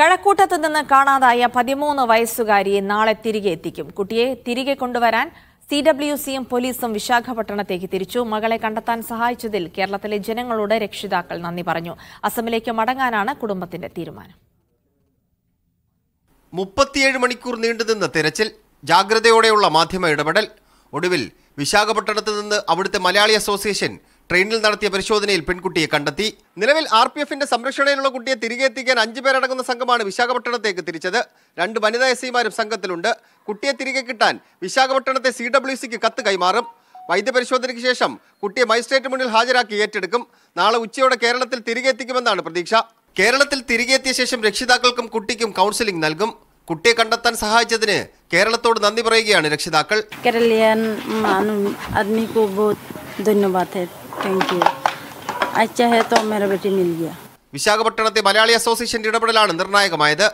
കഴക്കൂട്ടത്ത് നിന്ന് കാണാതായ പതിമൂന്ന് വയസ്സുകാരിയെ നാളെ തിരികെ എത്തിക്കും കുട്ടിയെ തിരികെ കൊണ്ടുവരാൻ സി ഡബ്ല്യു സിയും പോലീസും വിശാഖപട്ടണത്തേക്ക് തിരിച്ചു മകളെ കണ്ടെത്താൻ സഹായിച്ചതിൽ കേരളത്തിലെ ജനങ്ങളോട് രക്ഷിതാക്കൾ നന്ദി പറഞ്ഞു അസമിലേക്ക് മടങ്ങാനാണ് കുടുംബത്തിന്റെ തീരുമാനം മുപ്പത്തിയേഴ് മണിക്കൂർ നീണ്ടുനിന്ന തിരച്ചിൽ ജാഗ്രതയോടെയുള്ള മാധ്യമ ഇടപെടൽ ഒടുവിൽ വിശാഖപട്ടണത്ത് നിന്ന് അവിടുത്തെ മലയാളി അസോസിയേഷൻ ട്രെയിനിൽ നടത്തിയ പരിശോധനയിൽ പെൺകുട്ടിയെ കണ്ടെത്തി നിലവിൽ ആർ പി എഫിന്റെ സംരക്ഷണയിലുള്ള കുട്ടിയെ തിരികെ എത്തിക്കാൻ അഞ്ചു പേരടങ്ങുന്ന സംഘമാണ് വിശാഖപട്ടണത്തേക്ക് തിരിച്ചത് രണ്ട് വനിതാ എസ് ഐമാരും സംഘത്തിലുണ്ട് കുട്ടിയെ തിരികെ കിട്ടാൻ വിശാഖപട്ടണത്തെ സി ഡബ്ല്യു സിക്ക് കത്ത് കൈമാറും വൈദ്യപരിശോധനയ്ക്ക് ശേഷം കുട്ടിയെ മജിസ്ട്രേറ്റ് മുന്നിൽ ഹാജരാക്കി ഏറ്റെടുക്കും നാളെ ഉച്ചയോടെ കേരളത്തിൽ തിരികെ എത്തിക്കുമെന്നാണ് പ്രതീക്ഷ കേരളത്തിൽ തിരികെ എത്തിയ ശേഷം രക്ഷിതാക്കൾക്കും കുട്ടിക്കും കൗൺസിലിംഗ് നൽകും കുട്ടിയെ കണ്ടെത്താൻ സഹായിച്ചതിന് കേരളത്തോട് നന്ദി പറയുകയാണ് രക്ഷിതാക്കൾ കേരളീയൻ വിശാഖപട്ടണത്തെ മലയാളി അസോസിയേഷന്റെ ഇടപെടലാണ് നിർണായകമായത്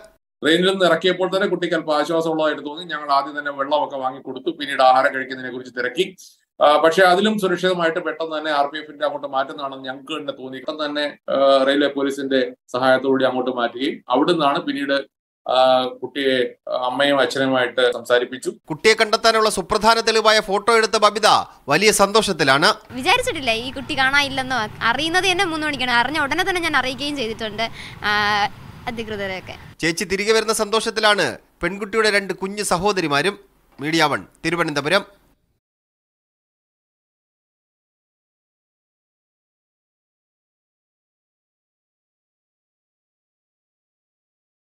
ട്രെയിനിൽ നിന്ന് ഇറക്കിയപ്പോൾ തന്നെ കുട്ടിക്ക് അല്പം ആശ്വാസമുള്ളതായിട്ട് തോന്നി ഞങ്ങൾ ആദ്യം തന്നെ വെള്ളമൊക്കെ വാങ്ങി കൊടുത്തു പിന്നീട് ആഹാരം കഴിക്കുന്നതിനെ കുറിച്ച് തിരക്കി പക്ഷേ അതിലും സുരക്ഷിതമായിട്ട് പെട്ടെന്ന് തന്നെ ആർ പി എഫിന്റെ അങ്ങോട്ട് മാറ്റുന്നതാണെന്ന് ഞങ്ങൾക്ക് തന്നെ തോന്നി ഇപ്പം തന്നെ റെയിൽവേ പോലീസിന്റെ സഹായത്തോടുകൂടി അങ്ങോട്ട് മാറ്റുകയും അവിടുന്നാണ് പിന്നീട് കുട്ടിയെ അമ്മയും അച്ഛനുമായിട്ട് സംസാരിപ്പിച്ചു കുട്ടിയെ കണ്ടെത്താനുള്ള സുപ്രധാന തെളിവായ ഫോട്ടോ എടുത്ത ബബിത വലിയ സന്തോഷത്തിലാണ് വിചാരിച്ചിട്ടില്ല ഈ കുട്ടി കാണാനില്ലെന്നോ അറിയുന്നത് തന്നെ മൂന്ന് മണിക്കാണ് അറിഞ്ഞ ഉടനെ തന്നെ ഞാൻ അറിയിക്കുകയും ചെയ്തിട്ടുണ്ട് അധികൃതരെയൊക്കെ ചേച്ചി തിരികെ വരുന്ന സന്തോഷത്തിലാണ് പെൺകുട്ടിയുടെ രണ്ട് കുഞ്ഞു സഹോദരിമാരും മീഡിയ വൺ തിരുവനന്തപുരം